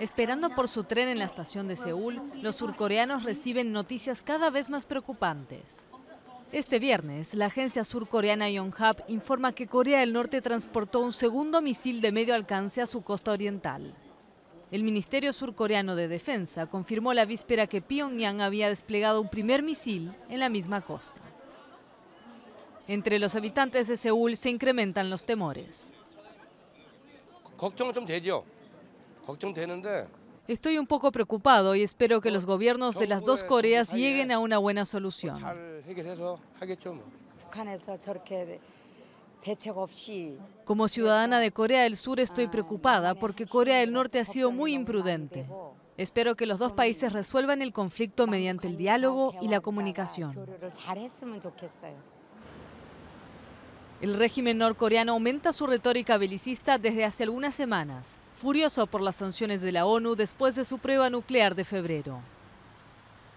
Esperando por su tren en la estación de Seúl, los surcoreanos reciben noticias cada vez más preocupantes. Este viernes, la agencia surcoreana Yonhap informa que Corea del Norte transportó un segundo misil de medio alcance a su costa oriental. El Ministerio Surcoreano de Defensa confirmó la víspera que Pyongyang había desplegado un primer misil en la misma costa. Entre los habitantes de Seúl se incrementan los temores. Estoy un poco preocupado y espero que los gobiernos de las dos Coreas lleguen a una buena solución. Como ciudadana de Corea del Sur estoy preocupada porque Corea del Norte ha sido muy imprudente. Espero que los dos países resuelvan el conflicto mediante el diálogo y la comunicación. El régimen norcoreano aumenta su retórica belicista desde hace algunas semanas, furioso por las sanciones de la ONU después de su prueba nuclear de febrero.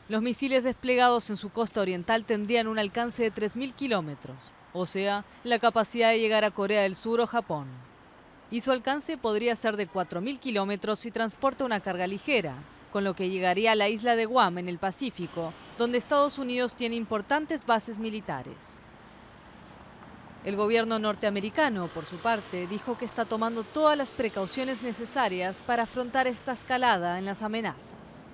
Los misiles desplegados en su costa oriental tendrían un alcance de 3.000 kilómetros, o sea, la capacidad de llegar a Corea del Sur o Japón. Y su alcance podría ser de 4.000 kilómetros si transporta una carga ligera, con lo que llegaría a la isla de Guam en el Pacífico, donde Estados Unidos tiene importantes bases militares. El gobierno norteamericano, por su parte, dijo que está tomando todas las precauciones necesarias para afrontar esta escalada en las amenazas.